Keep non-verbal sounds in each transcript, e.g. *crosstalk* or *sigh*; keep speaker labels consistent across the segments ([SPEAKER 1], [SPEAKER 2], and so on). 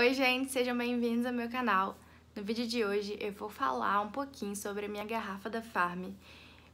[SPEAKER 1] Oi gente, sejam bem-vindos ao meu canal. No vídeo de hoje eu vou falar um pouquinho sobre a minha garrafa da Farm,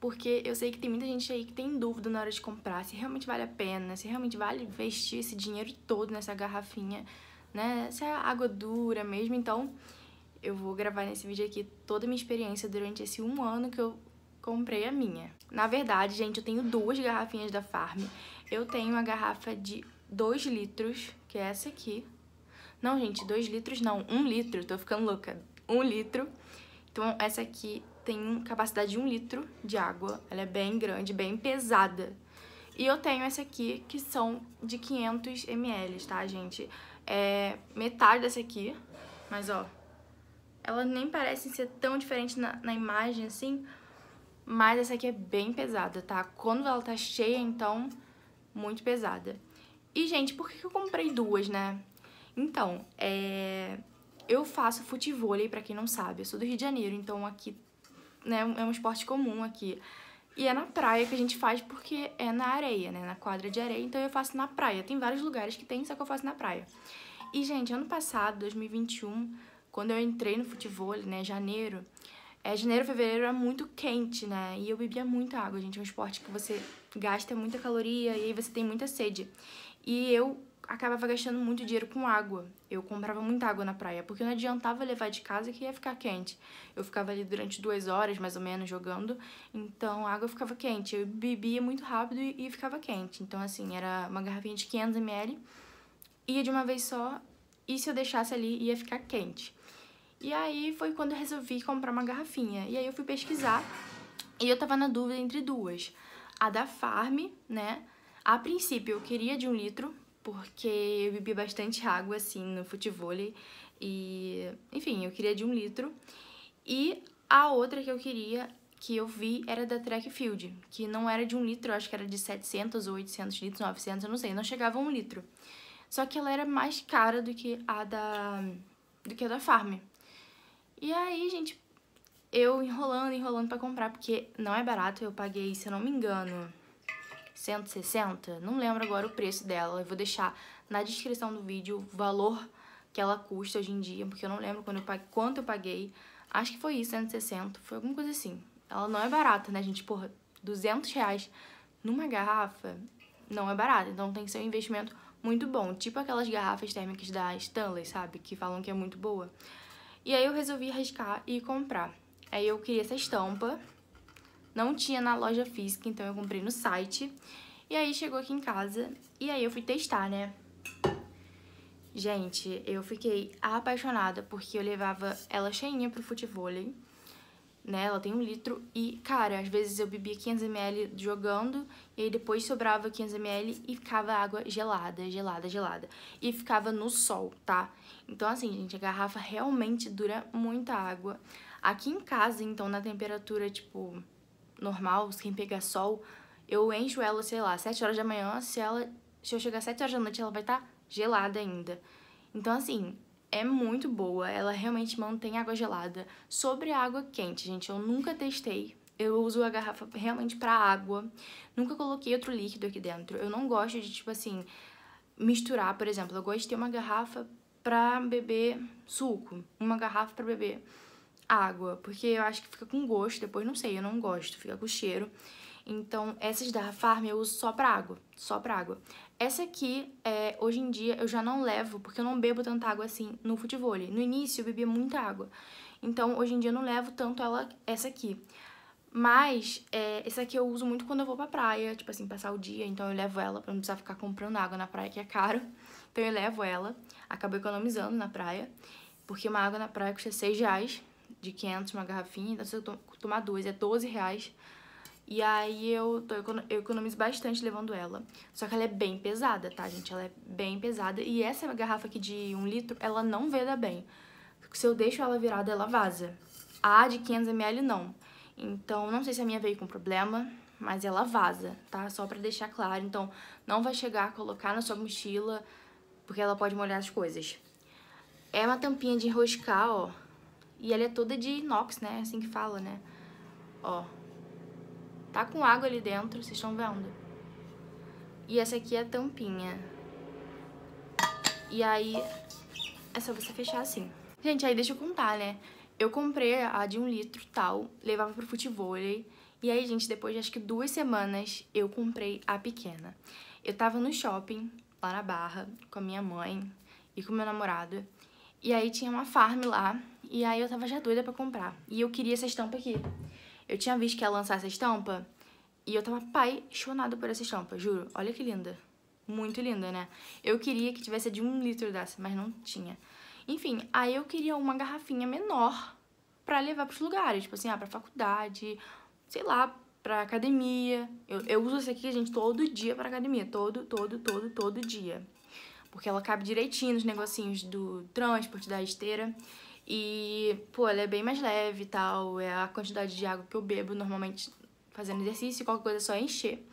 [SPEAKER 1] porque eu sei que tem muita gente aí que tem dúvida na hora de comprar, se realmente vale a pena, se realmente vale investir esse dinheiro todo nessa garrafinha, né, se é água dura mesmo, então eu vou gravar nesse vídeo aqui toda a minha experiência durante esse um ano que eu comprei a minha. Na verdade, gente, eu tenho duas garrafinhas da Farm. Eu tenho uma garrafa de 2 litros, que é essa aqui, não, gente, 2 litros não, 1 um litro, tô ficando louca. 1 um litro. Então, essa aqui tem capacidade de 1 um litro de água. Ela é bem grande, bem pesada. E eu tenho essa aqui, que são de 500 ml, tá, gente? É metade dessa aqui, mas ó, elas nem parecem ser tão diferentes na, na imagem, assim, mas essa aqui é bem pesada, tá? Quando ela tá cheia, então, muito pesada. E, gente, por que eu comprei duas, né? Então, é... eu faço futevôlei, para quem não sabe. Eu sou do Rio de Janeiro, então aqui né, é um esporte comum aqui. E é na praia que a gente faz porque é na areia, né? Na quadra de areia, então eu faço na praia. Tem vários lugares que tem, só que eu faço na praia. E, gente, ano passado, 2021, quando eu entrei no futevôlei, né, janeiro, é, janeiro, fevereiro era muito quente, né? E eu bebia muita água, gente. É um esporte que você gasta muita caloria e aí você tem muita sede. E eu acabava gastando muito dinheiro com água. Eu comprava muita água na praia, porque não adiantava levar de casa que ia ficar quente. Eu ficava ali durante duas horas, mais ou menos, jogando, então a água ficava quente. Eu bebia muito rápido e, e ficava quente. Então, assim, era uma garrafinha de 500ml, ia de uma vez só, e se eu deixasse ali, ia ficar quente. E aí foi quando eu resolvi comprar uma garrafinha. E aí eu fui pesquisar, e eu tava na dúvida entre duas. A da Farm, né? A princípio eu queria de um litro, porque eu bebi bastante água, assim, no futevôlei. E, enfim, eu queria de um litro. E a outra que eu queria, que eu vi, era da Track Field, que não era de um litro, acho que era de 700 ou 800 litros, 900, eu não sei, não chegava a um litro. Só que ela era mais cara do que a da, do que a da Farm. E aí, gente, eu enrolando, enrolando para comprar, porque não é barato, eu paguei, se eu não me engano 160, não lembro agora o preço dela. Eu vou deixar na descrição do vídeo o valor que ela custa hoje em dia, porque eu não lembro quando eu paguei, quanto eu paguei. Acho que foi isso, 160, foi alguma coisa assim. Ela não é barata, né, gente? Porra, 200 reais numa garrafa não é barata, então tem que ser um investimento muito bom. Tipo aquelas garrafas térmicas da Stanley, sabe? Que falam que é muito boa. E aí eu resolvi arriscar e comprar. Aí eu queria essa estampa, não tinha na loja física, então eu comprei no site. E aí chegou aqui em casa e aí eu fui testar, né? Gente, eu fiquei apaixonada porque eu levava ela cheinha pro futevôlei, né? Ela tem um litro e, cara, às vezes eu bebia 500ml jogando e aí depois sobrava 500ml e ficava água gelada, gelada, gelada. E ficava no sol, tá? Então, assim, gente, a garrafa realmente dura muita água. Aqui em casa, então, na temperatura, tipo, normal, sem pegar sol, eu encho ela, sei lá, 7 horas da manhã, se ela se eu chegar 7 horas da noite, ela vai estar tá gelada ainda. Então, assim, é muito boa, ela realmente mantém água gelada. Sobre água quente, gente, eu nunca testei. Eu uso a garrafa realmente para água. Nunca coloquei outro líquido aqui dentro. Eu não gosto de, tipo assim, misturar, por exemplo. Eu gosto de ter uma garrafa para beber suco, uma garrafa para beber água, porque eu acho que fica com gosto, depois não sei, eu não gosto, fica com cheiro. Então, essas da Farm eu uso só pra água, só pra água. Essa aqui, é, hoje em dia, eu já não levo, porque eu não bebo tanta água assim no futebol. No início, eu bebia muita água. Então, hoje em dia, eu não levo tanto ela, essa aqui. Mas, é, essa aqui eu uso muito quando eu vou pra praia, tipo assim, passar o dia. Então, eu levo ela pra não precisar ficar comprando água na praia, que é caro. Então, eu levo ela. Acabo economizando na praia, porque uma água na praia custa 6 reais de 500 uma garrafinha, então se eu tomar duas é 12 reais. E aí eu, tô, eu economizo bastante levando ela. Só que ela é bem pesada, tá, gente? Ela é bem pesada. E essa garrafa aqui de 1 um litro, ela não veda bem. Se eu deixo ela virada, ela vaza. A de 500ml não. Então, não sei se a minha veio com problema, mas ela vaza, tá? Só pra deixar claro. Então, não vai chegar a colocar na sua mochila, porque ela pode molhar as coisas. É uma tampinha de enroscar, ó. E ela é toda de inox, né? É assim que fala, né? Ó. Tá com água ali dentro, vocês estão vendo? E essa aqui é a tampinha. E aí, é só você fechar assim. Gente, aí deixa eu contar, né? Eu comprei a de um litro tal, levava pro futevôlei. E aí, gente, depois de acho que duas semanas, eu comprei a pequena. Eu tava no shopping, lá na Barra, com a minha mãe e com meu namorado. E aí tinha uma farm lá, e aí eu tava já doida pra comprar. E eu queria essa estampa aqui. Eu tinha visto que ia lançar essa estampa, e eu tava apaixonado por essa estampa, juro. Olha que linda. Muito linda, né? Eu queria que tivesse de um litro dessa, mas não tinha. Enfim, aí eu queria uma garrafinha menor pra levar pros lugares. Tipo assim, ah, pra faculdade, sei lá, pra academia. Eu, eu uso essa aqui, gente, todo dia pra academia. Todo, todo, todo, todo dia porque ela cabe direitinho nos negocinhos do transporte, da esteira. E, pô, ela é bem mais leve e tal, é a quantidade de água que eu bebo normalmente fazendo exercício, qualquer coisa é só encher.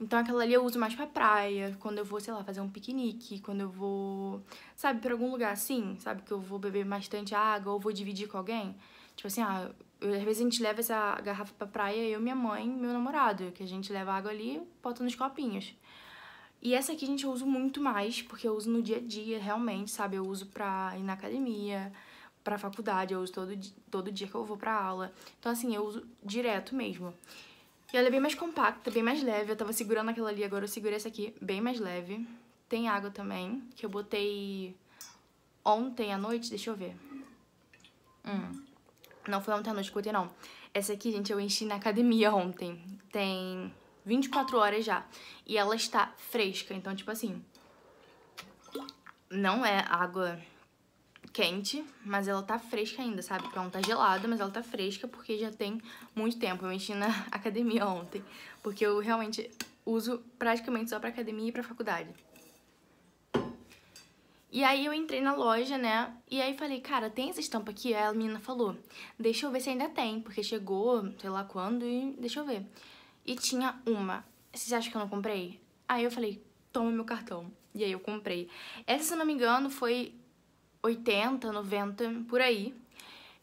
[SPEAKER 1] Então aquela ali eu uso mais pra praia, quando eu vou, sei lá, fazer um piquenique, quando eu vou, sabe, pra algum lugar assim, sabe, que eu vou beber bastante água ou vou dividir com alguém. Tipo assim, ah, eu, às vezes a gente leva essa garrafa pra praia, eu, minha mãe meu namorado, que a gente leva água ali e bota nos copinhos. E essa aqui, gente, eu uso muito mais, porque eu uso no dia a dia, realmente, sabe? Eu uso pra ir na academia, pra faculdade, eu uso todo, todo dia que eu vou pra aula. Então, assim, eu uso direto mesmo. E ela é bem mais compacta, bem mais leve. Eu tava segurando aquela ali, agora eu segurei essa aqui, bem mais leve. Tem água também, que eu botei ontem à noite, deixa eu ver. Hum. Não foi ontem à noite que eu botei, não. Essa aqui, gente, eu enchi na academia *laughs* ontem. Tem 24 horas já. E ela está fresca, então, tipo assim, não é água quente, mas ela tá fresca ainda, sabe? Ela não tá gelada, mas ela tá fresca porque já tem muito tempo. Eu mexi na *laughs* academia ontem, porque eu realmente uso praticamente só pra academia e pra faculdade. E aí eu entrei na loja, né? E aí falei, cara, tem essa estampa aqui? Aí a menina falou, deixa eu ver se ainda tem, porque chegou, sei lá quando, e deixa eu ver e tinha uma. Vocês acham que eu não comprei? Aí eu falei, toma meu cartão. E aí eu comprei. Essa, se não me engano, foi 80, 90, por aí.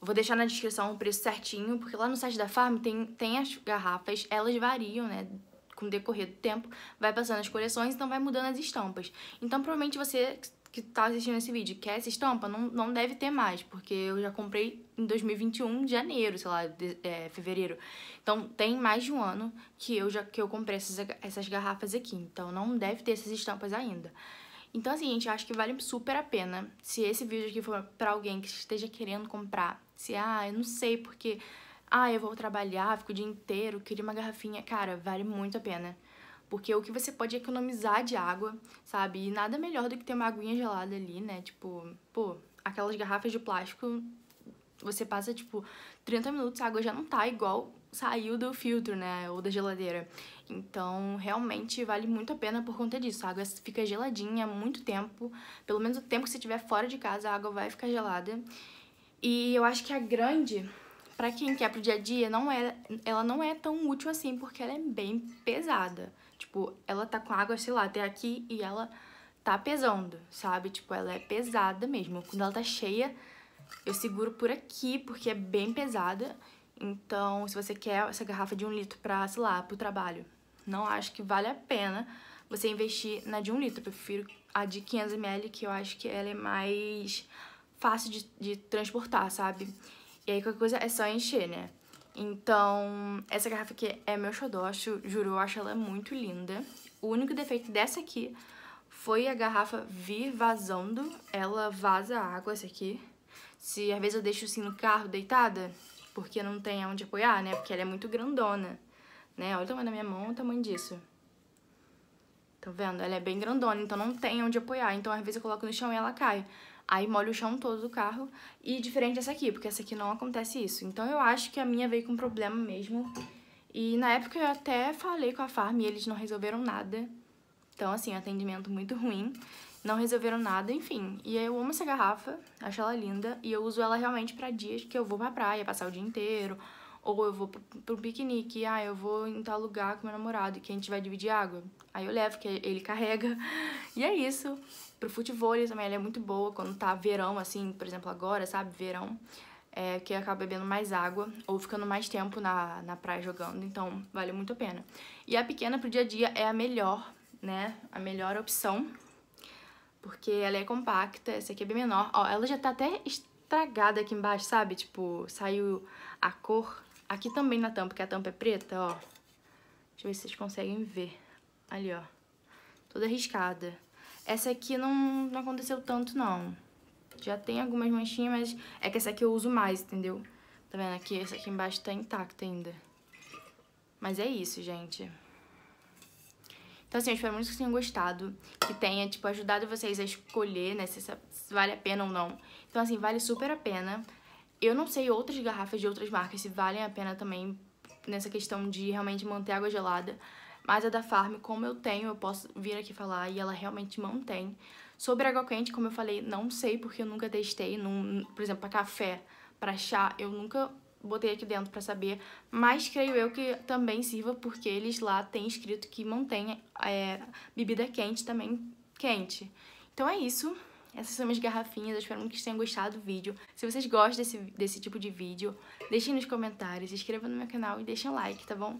[SPEAKER 1] vou deixar na descrição o preço certinho, porque lá no site da Farm tem, tem as garrafas, elas variam, né? Com o decorrer do tempo, vai passando as coleções, então vai mudando as estampas. Então, provavelmente você que tá assistindo esse vídeo quer essa estampa, não, não deve ter mais, porque eu já comprei em 2021, janeiro, sei lá, de, é, fevereiro. Então, tem mais de um ano que eu já que eu comprei essas, essas garrafas aqui. Então, não deve ter essas estampas ainda. Então, assim, gente, acho que vale super a pena. Se esse vídeo aqui for para alguém que esteja querendo comprar, se, ah, eu não sei porque, ah, eu vou trabalhar, fico o dia inteiro, queria uma garrafinha, cara, vale muito a pena. Porque o que você pode economizar de água, sabe? E nada melhor do que ter uma aguinha gelada ali, né? Tipo, pô, aquelas garrafas de plástico, você passa, tipo, 30 minutos, a água já não tá igual saiu do filtro, né? Ou da geladeira. Então, realmente vale muito a pena por conta disso. A água fica geladinha muito tempo. Pelo menos o tempo que você estiver fora de casa, a água vai ficar gelada. E eu acho que a grande para quem quer pro dia a dia, não é, ela não é tão útil assim, porque ela é bem pesada. Tipo, ela tá com água, sei lá, até aqui e ela tá pesando, sabe? Tipo, ela é pesada mesmo. Quando ela tá cheia, eu seguro por aqui, porque é bem pesada. Então, se você quer essa garrafa de um litro pra, sei lá, pro trabalho, não acho que vale a pena você investir na de um litro. Eu prefiro a de 500ml, que eu acho que ela é mais fácil de, de transportar, sabe? E aí qualquer coisa é só encher, né? Então, essa garrafa aqui é meu xodó, juro, eu acho ela muito linda. O único defeito dessa aqui foi a garrafa vir vazando, ela vaza água, essa aqui. Se às vezes eu deixo assim no carro deitada, porque não tem aonde apoiar, né? Porque ela é muito grandona, né? Olha o tamanho da minha mão, olha o tamanho disso. Tá vendo? Ela é bem grandona, então não tem onde apoiar. Então, às vezes eu coloco no chão e ela cai. Aí molha o chão todo do carro. E diferente dessa aqui, porque essa aqui não acontece isso. Então eu acho que a minha veio com problema mesmo. E na época eu até falei com a farm e eles não resolveram nada. Então, assim, atendimento muito ruim. Não resolveram nada, enfim. E eu amo essa garrafa, acho ela linda. E eu uso ela realmente para dias que eu vou pra praia, passar o dia inteiro. Ou eu vou pro um piquenique, ah, eu vou em tal lugar com meu namorado, que a gente vai dividir água. Aí eu levo, que ele carrega. *laughs* E é isso. Pro futebol também ela é muito boa quando tá verão, assim, por exemplo, agora, sabe? Verão. É, que acaba bebendo mais água ou ficando mais tempo na, na praia jogando, então vale muito a pena. E a pequena pro dia a dia é a melhor, né? A melhor opção, porque ela é compacta, essa aqui é bem menor. Ó, ela já tá até estragada aqui embaixo, sabe? Tipo, saiu a cor. Aqui também na tampa, porque a tampa é preta, ó. Deixa eu ver se vocês conseguem ver. Ali, ó. Toda riscada. Essa aqui não, não aconteceu tanto, não. Já tem algumas manchinhas, mas é que essa aqui eu uso mais, entendeu? Tá vendo aqui? Essa aqui embaixo tá intacta ainda. Mas é isso, gente. Então, assim, eu espero muito que vocês tenham gostado, que tenha, tipo, ajudado vocês a escolher, né, se, essa, se vale a pena ou não. Então, assim, vale super a pena. Eu não sei outras garrafas de outras marcas se valem a pena também nessa questão de realmente manter água gelada, mas a da Farm, como eu tenho, eu posso vir aqui falar e ela realmente mantém. Sobre água quente, como eu falei, não sei porque eu nunca testei. Num, por exemplo, para café, para chá, eu nunca botei aqui dentro para saber. Mas creio eu que também sirva porque eles lá têm escrito que mantém é, bebida quente também quente. Então é isso. Essas são minhas garrafinhas, eu espero muito que vocês tenham gostado do vídeo. Se vocês gostam desse, desse tipo de vídeo, deixem nos comentários, se inscrevam no meu canal e deixem like, tá bom?